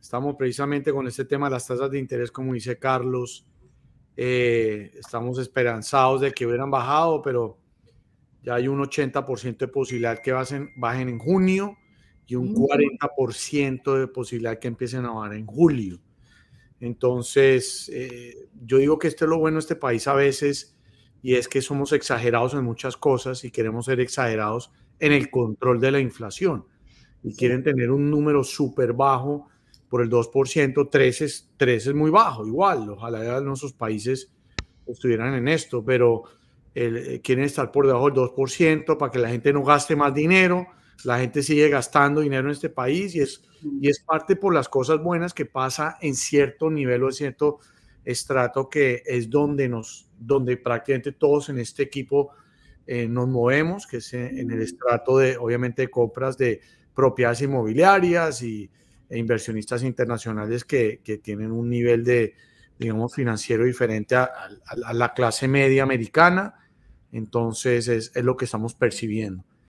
Estamos precisamente con este tema de las tasas de interés, como dice Carlos. Eh, estamos esperanzados de que hubieran bajado, pero ya hay un 80% de posibilidad que bajen, en junio y un 40% de posibilidad que empiecen a bajar en julio. Entonces, eh, yo digo que esto es lo bueno de este país a veces, y es que somos exagerados en muchas cosas y queremos ser exagerados en el control de la inflación. Y quieren tener un número súper bajo por el 2%, 3 es, 3 es muy bajo, igual, ojalá nuestros países estuvieran en esto, pero eh, quieren estar por debajo del 2% para que la gente no gaste más dinero, la gente sigue gastando dinero en este país y es, y es parte por las cosas buenas que pasa en cierto nivel o en cierto estrato que es donde nos, donde prácticamente todos en este equipo eh, nos movemos, que es en, el estrato de, obviamente, compras de propiedades inmobiliarias y, e inversionistas internacionales que, tienen un nivel de, digamos, financiero diferente a, la clase media americana. Entonces es lo que estamos percibiendo.